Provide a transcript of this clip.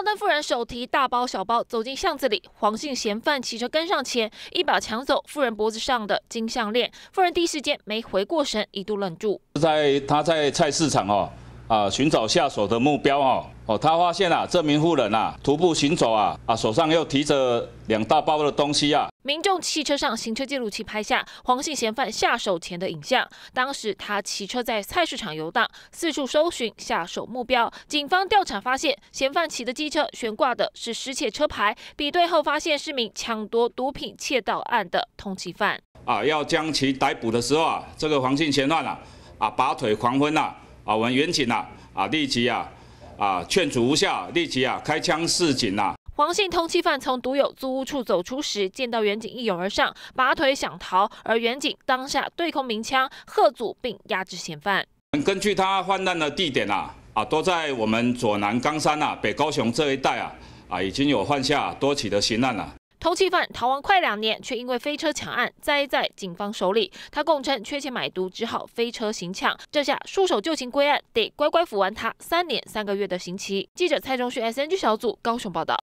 当着富人手提大包小包走进巷子里，黄姓嫌犯骑车跟上前，一把抢走富人脖子上的金项链。富人第一时间没回过神，一度愣住。在他在菜市场哦啊寻找下手的目标哦哦，他发现啊，这名妇人啊徒步行走啊啊手上又提着两大包的东西啊。民众汽车上行车记录器拍下黄姓嫌犯下手前的影像。当时他骑车在菜市场游荡，四处搜寻下手目标。警方调查发现，嫌犯骑的机车悬挂的是失窃车牌，比对后发现是名抢夺毒品窃盗案的通缉犯。啊，要将其逮捕的时候啊，这个黄姓嫌犯啊，啊，拔腿狂奔呐，啊，我们民警呐，啊，立即啊，啊，劝阻无效，立即啊，开枪示警呐。黄姓通缉犯从独有租屋处走出时，见到远景一涌而上，拔腿想逃，而远景当下对空鸣枪喝阻，并压制嫌犯。根据他犯案的地点啊，啊，都在我们左南冈山啊、北高雄这一带啊，啊，已经有犯下多起的刑案了。通缉犯逃亡快两年，却因为飞车抢案栽在警方手里。他供称缺钱买毒，只好飞车行抢。这下束手就擒归案，得乖乖服完他三年三个月的刑期。记者蔡中旭 s n g 小组，高雄报道。